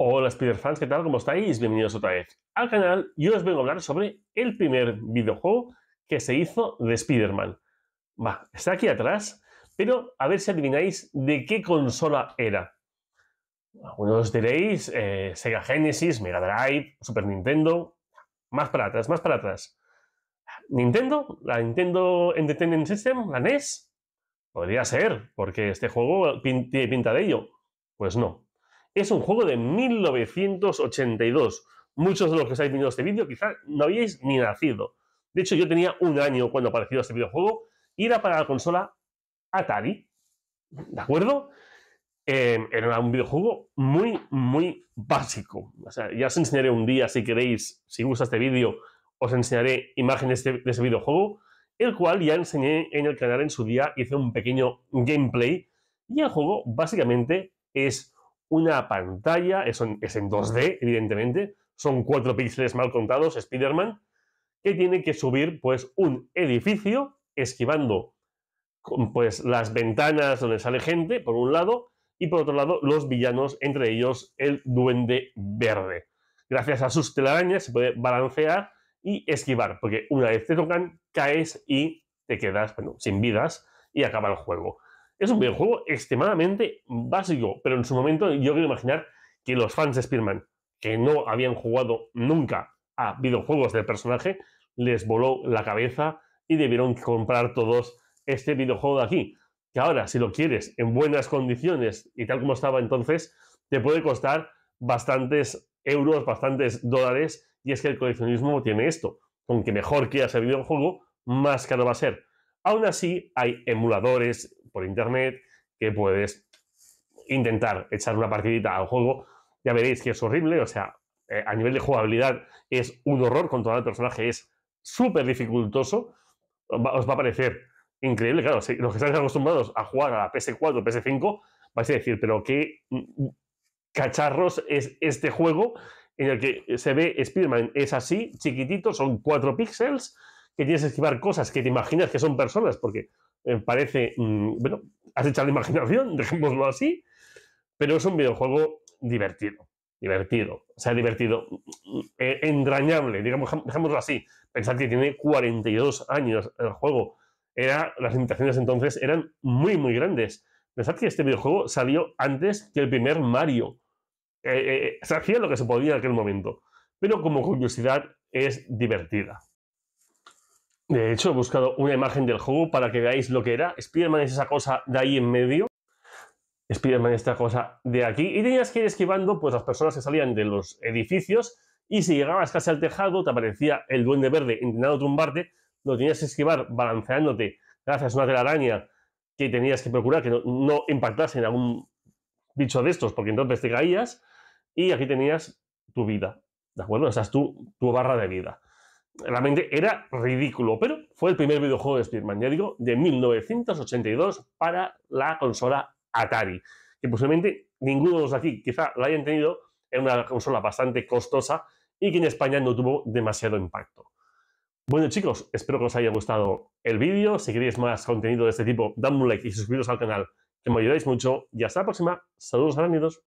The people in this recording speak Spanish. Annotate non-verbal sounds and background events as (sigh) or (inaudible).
Hola Spider-Fans, ¿qué tal? ¿Cómo estáis? Bienvenidos otra vez al canal. Yo os vengo a hablar sobre el primer videojuego que se hizo de Spider-Man. Va, está aquí atrás, pero a ver si adivináis de qué consola era. Algunos diréis eh, Sega Genesis, Mega Drive, Super Nintendo. Más para atrás, más para atrás. Nintendo, la Nintendo Entertainment System, la NES. Podría ser, porque este juego tiene pinta de ello. Pues no, es un juego de 1982. Muchos de los que estáis viendo este vídeo quizás no habíais ni nacido. De hecho, yo tenía un año cuando apareció este videojuego y era para la consola Atari. ¿De acuerdo? Em, era un videojuego muy, muy básico. ya os enseñaré un día, si queréis, si gusta este vídeo, os enseñaré imágenes de, de ese videojuego, el cual ya enseñé en el canal en su día, hice un pequeño gameplay y el juego básicamente es una pantalla, es en, es en 2D, evidentemente, son cuatro píxeles mal contados, Spider-Man, que tiene que subir pues un edificio esquivando pues las ventanas donde sale gente, por un lado, y por otro lado los villanos, entre ellos el duende verde. Gracias a sus telarañas se puede balancear y esquivar, porque una vez te tocan, caes y te quedas bueno, sin vidas y acaba el juego. Es un videojuego extremadamente básico, pero en su momento yo quiero imaginar que los fans de Spearman, que no habían jugado nunca a videojuegos del personaje, les voló la cabeza y debieron comprar todos este videojuego de aquí. Que ahora, si lo quieres en buenas condiciones y tal como estaba entonces, te puede costar bastantes euros, bastantes dólares. Y es que el coleccionismo tiene esto. Con que mejor quieras el videojuego, más caro va a ser. Aún así, hay emuladores internet, que puedes intentar echar una partidita al juego. Ya veréis que es horrible, o sea, eh, a nivel de jugabilidad es un horror controlar el personaje, es súper dificultoso. os va a parecer increíble, claro, si los que están acostumbrados a jugar a la PS4, PS5, vais a decir, pero qué cacharros es este juego en el que se ve spider es así, chiquitito, son cuatro píxeles, que tienes que esquivar cosas que te imaginas que son personas, porque eh, parece, mm, bueno, has echado la imaginación, (laughs) dejémoslo así, pero es un videojuego divertido, divertido, o sea, divertido, mm, eh, entrañable, digamos, dejémoslo así. Pensad que tiene 42 años el juego, era, las limitaciones entonces eran muy, muy grandes. Pensad que este videojuego salió antes que el primer Mario. Eh, eh lo que se podía en aquel momento. Pero como curiosidad es divertida. De hecho, he buscado una imagen del juego para que veáis lo que era. Spiderman es esa cosa de ahí en medio. spider es esta cosa de aquí. Y tenías que ir esquivando pues, las personas que salían de los edificios. Y si llegabas casi al tejado, te aparecía el duende verde intentando tumbarte. Lo tenías que esquivar balanceándote gracias a una telaraña que tenías que procurar que no, impactase en algún bicho de estos, porque entonces te caías. Y aquí tenías tu vida. ¿De acuerdo? Esa es tu barra de vida realmente era ridículo, pero fue el primer videojuego de spider ya digo, de 1982 para la consola Atari, que posiblemente ninguno de los aquí quizá la hayan tenido, era una consola bastante costosa y que en España no tuvo demasiado impacto. Bueno chicos, espero que os haya gustado el vídeo, si queréis más contenido de este tipo, dadme un like y suscribiros al canal, que me ayudáis mucho y hasta la próxima, saludos amigos.